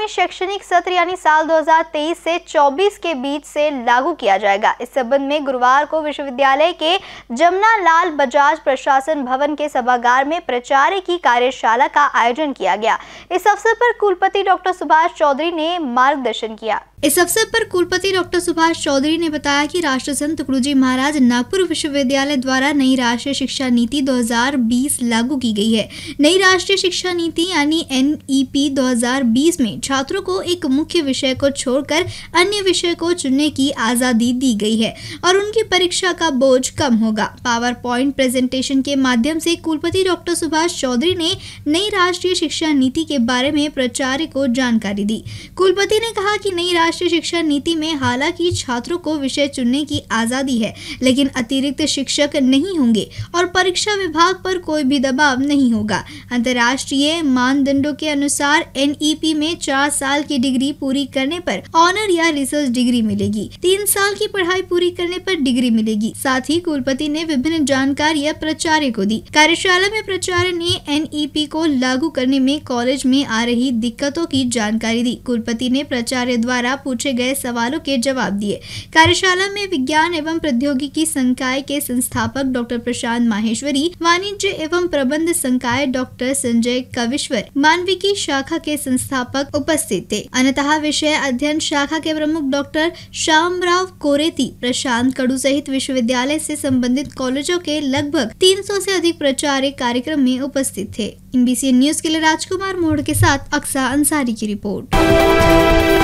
में शैक्षणिक सत्र यानी साल 2023 से 24 के बीच से लागू किया जाएगा इस संबंध में गुरुवार को विश्वविद्यालय के जमुना लाल बजाज प्रशासन भवन के सभागार में प्रचार की कार्यशाला का आयोजन किया गया इस अवसर पर कुलपति डॉक्टर सुभाष चौधरी ने मार्गदर्शन किया इस अवसर पर कुलपति डॉक्टर सुभाष चौधरी ने बताया कि राष्ट्र संत गुरुजी महाराज नागपुर विश्वविद्यालय द्वारा नई राष्ट्रीय शिक्षा नीति 2020 लागू की गई है नई राष्ट्रीय शिक्षा नीति यानी एन 2020 में छात्रों को एक मुख्य विषय को छोड़कर अन्य विषय को चुनने की आज़ादी दी गई है और उनकी परीक्षा का बोझ कम होगा पावर पॉइंट प्रेजेंटेशन के माध्यम से कुलपति डॉक्टर सुभाष चौधरी ने नई राष्ट्रीय शिक्षा नीति के बारे में प्राचार्य को जानकारी दी कुलपति ने कहा कि नई राष्ट्रीय शिक्षा नीति में हालांकि छात्रों को विषय चुनने की आज़ादी है लेकिन अतिरिक्त शिक्षक नहीं होंगे और परीक्षा विभाग पर कोई भी दबाव नहीं होगा अंतर्राष्ट्रीय मानदंडों के अनुसार एन में चार साल की डिग्री पूरी करने पर ऑनर या रिसर्च डिग्री मिलेगी तीन साल की पढ़ाई पूरी करने पर डिग्री मिलेगी साथ ही कुलपति ने विभिन्न जानकारी प्राचार्य को दी कार्यशाला में प्राचार्य ने एन को लागू करने में कॉलेज में आ रही दिक्कतों की जानकारी दी कुलपति ने प्राचार्य द्वारा पूछे गए सवालों के जवाब दिए कार्यशाला में विज्ञान एवं प्रौद्योगिकी संकाय के संस्थापक डॉक्टर प्रशांत माहेश्वरी वाणिज्य एवं प्रबंध संकाय डॉक्टर संजय कविश्वर मानविकी शाखा के संस्थापक उपस्थित थे अन्यथा विषय अध्ययन शाखा के प्रमुख डॉक्टर श्यामराव कोरेती प्रशांत कड़ू सहित विश्वविद्यालय से संबंधित कॉलेजों के लगभग 300 से अधिक प्रचारिक कार्यक्रम में उपस्थित थे एनबीसी न्यूज के लिए राजकुमार मोड़ के साथ अक्सा अंसारी की रिपोर्ट